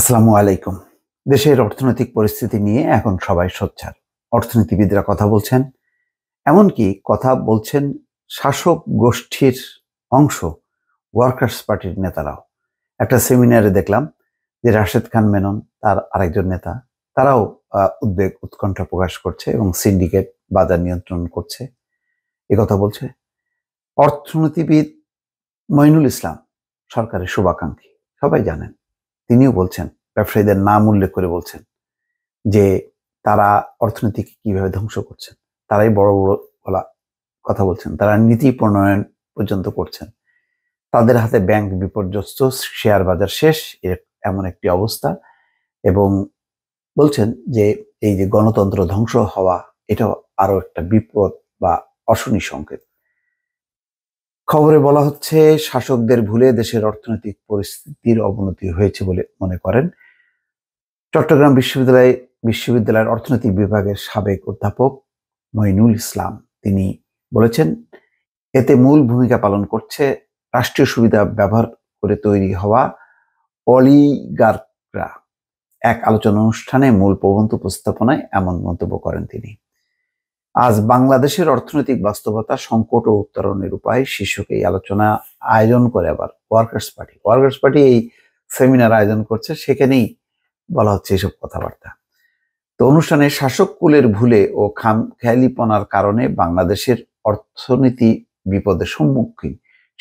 আসসালামু আলাইকুম দেশের অর্থনৈতিক পরিস্থিতি নিয়ে এখন সবাই সোচ্চার অর্থনীতিবিদরা কথা বলছেন এমনকি কথা বলছেন শাসক গোষ্ঠীর অংশ ওয়ার্কার্স পার্টির নেতারাও একটা সেমিনারে দেখলাম যে রাশেদ খান মেনন তার আরেকজন নেতা তারাও উদ্বেগ উৎকণ্ঠা প্রকাশ করছে এবং সিন্ডিকেট বাজার নিয়ন্ত্রণ করছে এ কথা বলছে অর্থনীতিবিদ মইনুল ইসলাম সরকারের শুভাকাঙ্ক্ষী সবাই জানেন তিনিও বলছেন ব্যবসায়ীদের নাম উল্লেখ করে বলছেন যে তারা অর্থনীতিকে কিভাবে ধ্বংস করছেন তারাই বড় বড় বলা কথা বলছেন তারা নীতি প্রণয়ন পর্যন্ত করছেন তাদের হাতে ব্যাংক বিপর্যস্ত শেয়ার বাজার শেষ এমন একটি অবস্থা এবং বলছেন যে এই যে গণতন্ত্র ধ্বংস হওয়া এটাও আরও একটা বিপদ বা অশনি সংকেত খবরে বলা হচ্ছে শাসকদের ভুলে দেশের অর্থনৈতিক পরিস্থিতির অবনতি হয়েছে বলে মনে করেন চট্টগ্রাম বিশ্ববিদ্যালয় বিশ্ববিদ্যালয়ের অর্থনৈতিক বিভাগের সাবেক অধ্যাপক মইনুল ইসলাম তিনি বলেছেন এতে মূল ভূমিকা পালন করছে রাষ্ট্রীয় সুবিধা ব্যবহার করে তৈরি হওয়া অলিগার্করা এক আলোচনা অনুষ্ঠানে মূল প্রবন্ধ উপস্থাপনায় এমন মন্তব্য করেন তিনি আজ বাংলাদেশের অর্থনৈতিক বাস্তবতা সংকট ও উত্তরণের উপায় শীর্ষক এই আলোচনা আয়োজন করে আবার ওয়ার্কার্স পার্টি ওয়ার্কার্স পার্টি এই সেমিনার আয়োজন করছে সেখানেই বলা হচ্ছে এইসব কথাবার্তা তো অনুষ্ঠানে শাসক কুলের ভুলে ও খাম খেয়ালিপনার কারণে বাংলাদেশের অর্থনীতি বিপদের সম্মুখীন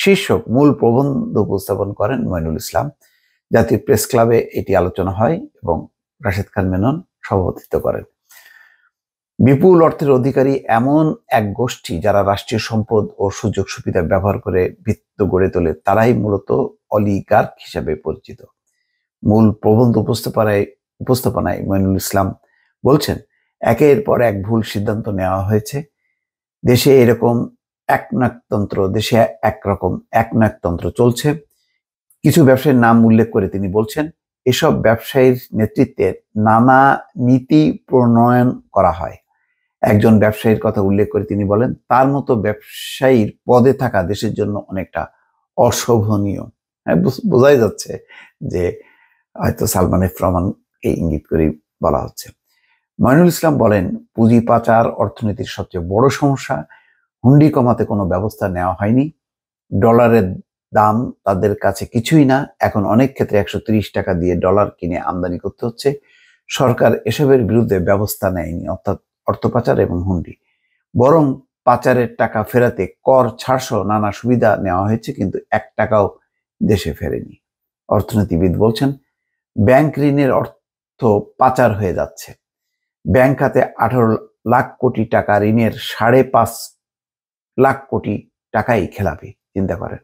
শীর্ষক মূল প্রবন্ধ উপস্থাপন করেন মইনুল ইসলাম জাতীয় প্রেস ক্লাবে এটি আলোচনা হয় এবং রাশেদ খান মেনন সভাপতিত্ব করেন বিপুল অর্থের অধিকারী এমন এক গোষ্ঠী যারা রাষ্ট্রীয় সম্পদ ও সুযোগ সুবিধা ব্যবহার করে বৃত্ত গড়ে তোলে তারাই মূলত অলিগার্ক হিসাবে পরিচিত মূল প্রবন্ধ উপস্থাপনায় উপস্থাপনায় মইনুল ইসলাম বলছেন একের পর এক ভুল সিদ্ধান্ত নেওয়া হয়েছে দেশে এরকম একনাকতন্ত্র দেশে একরকম একনাকতন্ত্র চলছে কিছু ব্যবসায়ীর নাম উল্লেখ করে তিনি বলছেন এসব ব্যবসায়ীর নেতৃত্বে নানা নীতি প্রণয়ন করা হয় একজন ব্যবসায়ীর কথা উল্লেখ করে তিনি বলেন তার মতো ব্যবসায়ীর পদে থাকা দেশের জন্য অনেকটা অশোভনীয় হ্যাঁ বোঝাই যাচ্ছে যে হয়তো সালমান এই ইঙ্গিত করে বলা হচ্ছে মাইনুল ইসলাম বলেন পুঁজি পাচার অর্থনীতির সবচেয়ে বড় সমস্যা হুন্ডি কমাতে কোনো ব্যবস্থা নেওয়া হয়নি ডলারের দাম তাদের কাছে কিছুই না এখন অনেক ক্ষেত্রে একশো টাকা দিয়ে ডলার কিনে আমদানি করতে হচ্ছে সরকার এসবের বিরুদ্ধে ব্যবস্থা নেয়নি অর্থাৎ অর্থ পাচার এবং হুন্ডি বরং পাচারের টাকা ফেরাতে কর ছাড়সহ নানা সুবিধা নেওয়া হয়েছে কিন্তু এক টাকাও দেশে ফেরেনি অর্থনীতিবিদ বলছেন ব্যাংক ঋণের অর্থ পাচার হয়ে যাচ্ছে ব্যাংক খাতে আঠারো লাখ কোটি টাকা ঋণের সাড়ে পাঁচ লাখ কোটি টাকাই খেলাপি চিন্তা করেন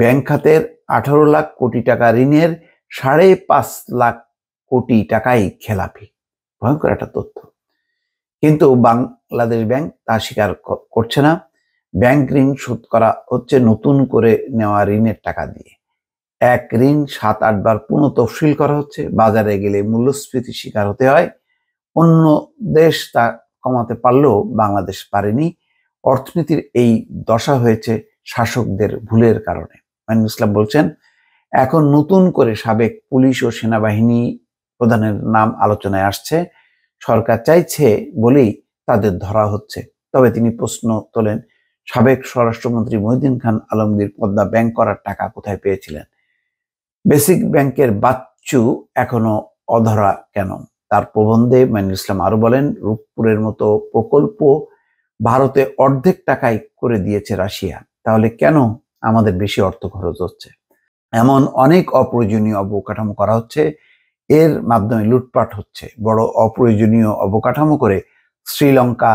ব্যাংক খাতের আঠারো লাখ কোটি টাকা ঋণের সাড়ে পাঁচ লাখ কোটি টাকাই খেলাপি ভয়ঙ্কর একটা তথ্য কিন্তু বাংলাদেশ ব্যাংক তা স্বীকার করছে না ব্যাংক ঋণ শোধ করা হচ্ছে নতুন করে নেওয়া ঋণের টাকা দিয়ে এক ঋণ সাত আটবার পুনঃ তফসিল করা হচ্ছে বাজারে গেলে মূল্যস্ফীতি শিকার হতে হয় অন্য দেশ তা কমাতে পারলেও বাংলাদেশ পারেনি অর্থনীতির এই দশা হয়েছে শাসকদের ভুলের কারণে মাইনুল ইসলাম বলছেন এখন নতুন করে সাবেক পুলিশ ও সেনাবাহিনী প্রধানের নাম আলোচনায় আসছে সরকার চাইছে বলেই তাদের ধরা হচ্ছে তবে তিনি প্রশ্ন তোলেন সাবেক স্বরাষ্ট্রমন্ত্রী মহিদিন খান আলমগীর পদ্মা ব্যাংক করার টাকা কোথায় পেয়েছিলেন বেসিক ব্যাংকের বাচ্চু এখনো অধরা কেন তার প্রবন্ধে মাইনুল ইসলাম আরো বলেন রূপপুরের মতো প্রকল্প ভারতে অর্ধেক টাকায় করে দিয়েছে রাশিয়া তাহলে কেন আমাদের বেশি অর্থ খরচ হচ্ছে এমন অনেক অপ্রয়োজনীয় অবকাঠামো করা হচ্ছে এর মাধ্যমে লুটপাট হচ্ছে বড় অপ্রয়োজনীয় অবকাঠামো করে শ্রীলঙ্কা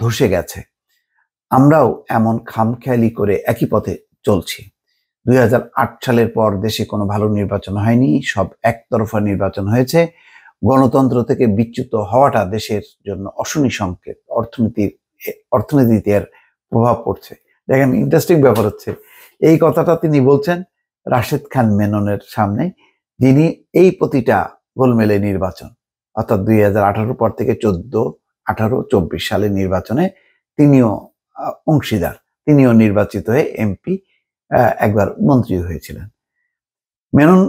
ধসে গেছে আমরাও এমন খামখেয়ালি করে একই পথে চলছি দুই সালের পর দেশে কোনো ভালো নির্বাচন হয়নি সব একতরফা নির্বাচন হয়েছে গণতন্ত্র থেকে বিচ্যুত হওয়াটা দেশের জন্য অশনি সংকেত অর্থনীতির অর্থনীতিতে এর প্রভাব পড়ছে দেখেন ইন্টারেস্টিং ব্যাপার হচ্ছে এই কথাটা তিনি বলছেন রাশেদ খান মেননের সামনে যিনি এই প্রতিটা গোলমেলে নির্বাচন অর্থাৎ দুই পর থেকে চোদ্দ আঠারো চব্বিশ সালের নির্বাচনে তিনিও অংশীদার তিনিও নির্বাচিত হয়ে এমপি একবার মন্ত্রী হয়েছিলেন মেনন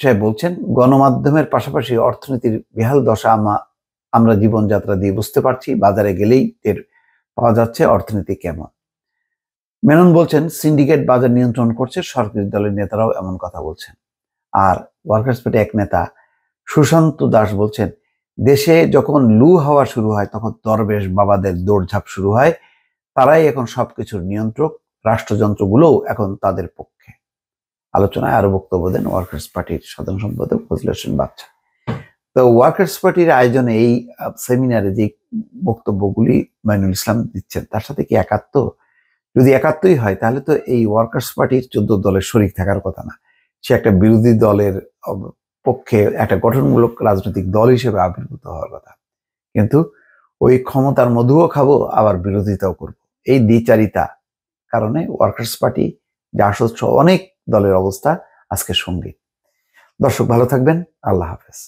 সাহেব বলছেন গণমাধ্যমের পাশাপাশি অর্থনীতির বেহাল দশা আমরা জীবনযাত্রা দিয়ে বুঝতে পারছি বাজারে গেলেই এর পাওয়া যাচ্ছে অর্থনীতি কেমন মেনন বলছেন সিন্ডিকেট বাজার নিয়ন্ত্রণ করছে সরকারি দলের নেতারাও এমন কথা বলছেন আর ওয়ার্কার্স পার্টি এক নেতা সুশান্ত দাস বলছেন দেশে যখন লু হওয়া শুরু হয় তখন দরবেশ বাবাদের দৌড়ঝাঁপ শুরু হয় তারাই এখন সবকিছুর নিয়ন্ত্রক রাষ্ট্রযন্ত্রগুলোও এখন তাদের পক্ষে আলোচনায় আরো বক্তব্য দেন ওয়ার্কার্স পার্টির সাধারণ সম্পাদক ফজল হোসেন বাচ্চা তো ওয়ার্কার্স পার্টির আয়োজনে এই সেমিনারে যে বক্তব্যগুলি মাইনুল ইসলাম দিচ্ছেন তার সাথে কি একাত্ম যদি একাত্মই হয় তাহলে তো এই ওয়ার্কার্স পার্টির চোদ্দ দলের শরিক থাকার কথা না সে একটা বিরোধী দলের পক্ষে একটা গঠনমূলক রাজনৈতিক দল হিসেবে আবির্ভূত হওয়ার কথা কিন্তু ওই ক্ষমতার মধুও খাবো আবার বিরোধিতাও করব এই দ্বিচারিতা কারণে ওয়ার্কার্স পার্টি জাসদ অনেক দলের অবস্থা আজকে সঙ্গে দর্শক ভালো থাকবেন আল্লাহ হাফেজ